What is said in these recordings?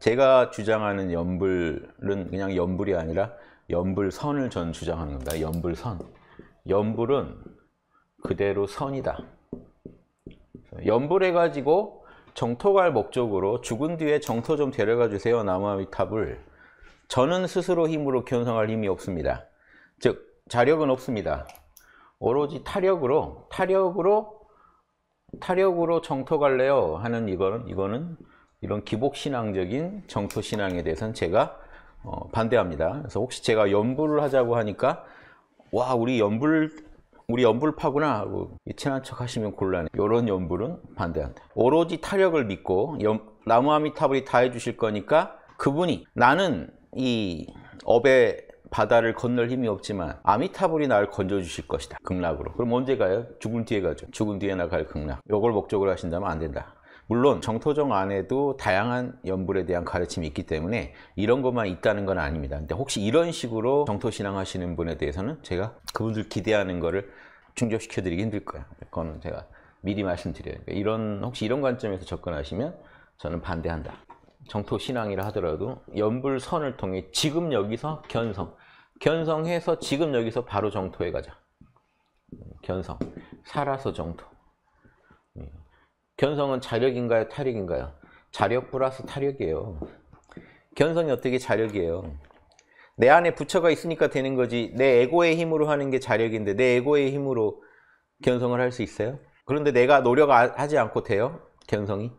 제가 주장하는 연불은 그냥 연불이 아니라 연불선을 전 주장하는 겁니다. 연불선. 연불은 그대로 선이다. 연불해가지고 정토 갈 목적으로 죽은 뒤에 정토 좀 데려가 주세요. 남아미탑을 저는 스스로 힘으로 견성할 힘이 없습니다. 즉 자력은 없습니다. 오로지 타력으로 타력으로 타력으로 정토 갈래요 하는 이거는 이거는 이런 기복신앙적인 정토신앙에 대해서는 제가 어, 반대합니다. 그래서 혹시 제가 연불을 하자고 하니까 와 우리 연불 우리 연불파구나 하고 친한 척 하시면 곤란해. 이런 연불은 반대한다. 오로지 타력을 믿고 나무아미타불이 다 해주실 거니까 그분이 나는 이 업의 바다를 건널 힘이 없지만 아미타불이 나를 건져주실 것이다. 극락으로. 그럼 언제 가요? 죽은 뒤에 가죠. 죽은 뒤에 나갈 극락. 이걸 목적으로 하신다면 안 된다. 물론 정토정 안에도 다양한 연불에 대한 가르침이 있기 때문에 이런 것만 있다는 건 아닙니다. 근데 혹시 이런 식으로 정토신앙 하시는 분에 대해서는 제가 그분들 기대하는 거를 충족시켜 드리기 힘들 거예요 그거는 제가 미리 말씀드려요. 이런 혹시 이런 관점에서 접근하시면 저는 반대한다. 정토 신앙이라 하더라도 연불선을 통해 지금 여기서 견성, 견성해서 지금 여기서 바로 정토에 가자. 견성, 살아서 정토. 예. 견성은 자력인가요? 타력인가요? 자력 플러스 타력이에요. 견성이 어떻게 자력이에요? 내 안에 부처가 있으니까 되는 거지 내 에고의 힘으로 하는 게 자력인데 내 에고의 힘으로 견성을 할 수 있어요? 그런데 내가 노력하지 아, 않고 돼요? 견성이?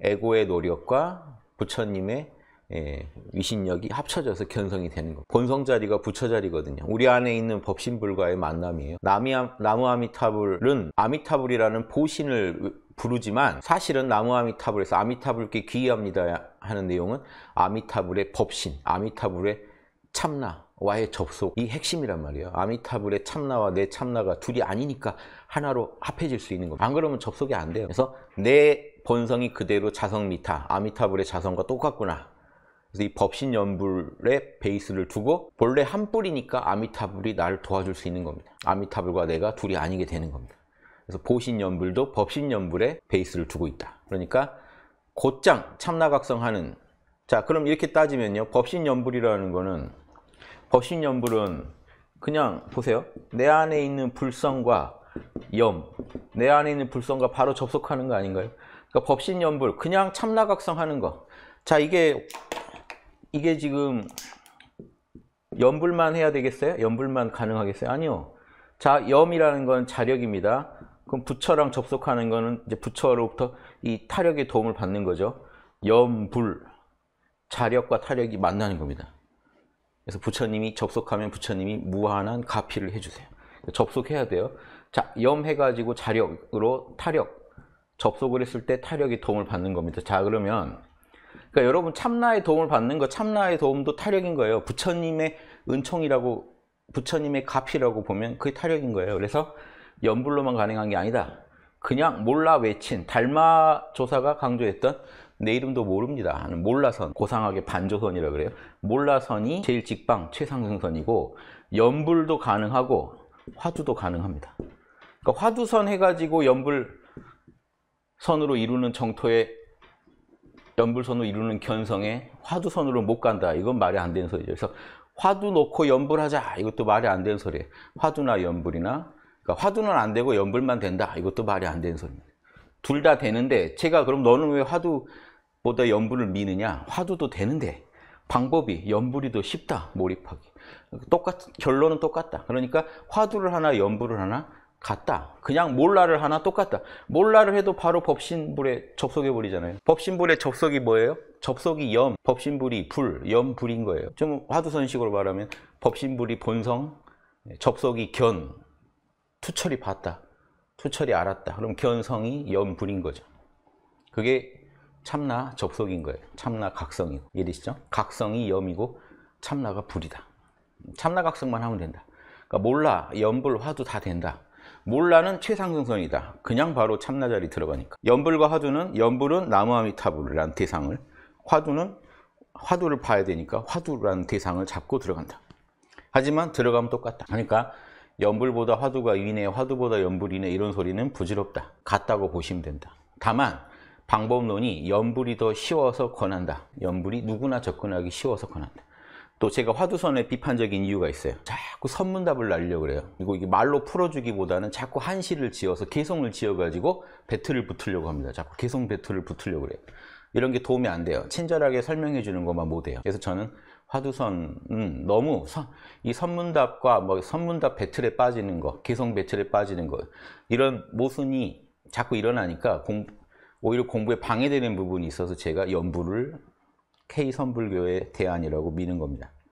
에고의 노력과 부처님의 예, 위신력이 합쳐져서 견성이 되는 거 본성 자리가 부처 자리거든요. 우리 안에 있는 법신불과의 만남이에요. 나미, 나무 아미타불은 아미타불이라는 보신을 부르지만 사실은 나무 아미타불에서 아미타불께 귀의합니다 하는 내용은 아미타불의 법신, 아미타불의 참나와의 접속이 핵심이란 말이에요. 아미타불의 참나와 내 참나가 둘이 아니니까 하나로 합해질 수 있는 거예요. 안 그러면 접속이 안 돼요. 그래서 내 본성이 그대로 자성미타, 아미타불의 자성과 똑같구나. 그래서 이 법신연불의 베이스를 두고 본래 한 뿔이니까 아미타불이 나를 도와줄 수 있는 겁니다. 아미타불과 내가 둘이 아니게 되는 겁니다. 그래서 보신연불도 법신연불에 베이스를 두고 있다. 그러니까 곧장 참나각성하는 자 그럼 이렇게 따지면요 법신연불이라는 거는 법신연불은 그냥 보세요 내 안에 있는 불성과 염, 내 안에 있는 불성과 바로 접속하는 거 아닌가요? 그러니까 법신연불, 그냥 참나각성하는 거. 자, 이게 이게 지금 연불만 해야 되겠어요? 연불만 가능하겠어요? 아니요. 자, 염이라는 건 자력입니다. 그럼 부처랑 접속하는 거는 이제 부처로부터 이 타력의 도움을 받는 거죠. 염불 자력과 타력이 만나는 겁니다. 그래서 부처님이 접속하면 부처님이 무한한 가피를 해주세요. 접속해야 돼요. 자, 염 해가지고 자력으로 타력 접속을 했을 때 타력이 도움을 받는 겁니다. 자 그러면 그러니까 여러분 참나의 도움을 받는 거 참나의 도움도 타력인 거예요. 부처님의 은총이라고 부처님의 가피라고 보면 그게 타력인 거예요. 그래서 연불로만 가능한 게 아니다. 그냥 몰라 외친 달마 조사가 강조했던 내 이름도 모릅니다 몰라선 고상하게 반조선이라 그래요 몰라선이 제일 직방 최상승선이고 연불도 가능하고 화두도 가능합니다 그러니까 화두선 해가지고 연불선으로 이루는 정토에 연불선으로 이루는 견성에 화두선으로 못 간다 이건 말이 안 되는 소리죠 그래서 화두 놓고 연불하자 이것도 말이 안 되는 소리예요 화두나 연불이나 그러니까 화두는 안 되고 연불만 된다. 이것도 말이 안 되는 소리입니다. 둘 다 되는데 제가 그럼 너는 왜 화두보다 연불을 미느냐? 화두도 되는데 방법이 연불이 더 쉽다. 몰입하기. 똑같 결론은 똑같다. 그러니까 화두를 하나 연불을 하나 같다. 그냥 몰라를 하나 똑같다. 몰라를 해도 바로 법신불에 접속해 버리잖아요. 법신불에 접속이 뭐예요? 접속이 염, 법신불이 불, 염불인 거예요. 좀 화두선식으로 말하면 법신불이 본성, 접속이 견, 투철이 봤다. 투철이 알았다. 그럼 견성이 연분인 거죠. 그게 참나 접속인 거예요. 참나 각성이고. 이해되시죠? 각성이 염이고 참나가 불이다. 참나 각성만 하면 된다. 그러니까 몰라, 염불, 화두 다 된다. 몰라는 최상승선이다. 그냥 바로 참나 자리 들어가니까. 염불과 화두는 염불은 나무아미타불이라는 대상을 화두는 화두를 봐야 되니까 화두라는 대상을 잡고 들어간다. 하지만 들어가면 똑같다. 그러니까 연불보다 화두가 이내, 화두보다 연불 이네 이런 소리는 부질없다. 같다고 보시면 된다. 다만 방법론이 연불이 더 쉬워서 권한다. 연불이 누구나 접근하기 쉬워서 권한다. 또 제가 화두선에 비판적인 이유가 있어요. 자꾸 선문답을 날려 그래요. 그리고 이게 말로 풀어주기보다는 자꾸 한시를 지어서 개성을 지어가지고 배틀을 붙으려고 합니다. 자꾸 개성 배틀을 붙으려고 그래요. 이런 게 도움이 안 돼요. 친절하게 설명해 주는 것만 못해요. 그래서 저는 화두선은 너무 서, 이 선문답과 뭐 선문답 배틀에 빠지는 거, 개성 배틀에 빠지는 거 이런 모순이 자꾸 일어나니까 공, 오히려 공부에 방해되는 부분이 있어서 제가 연부를 K선불교의 대안이라고 미는 겁니다.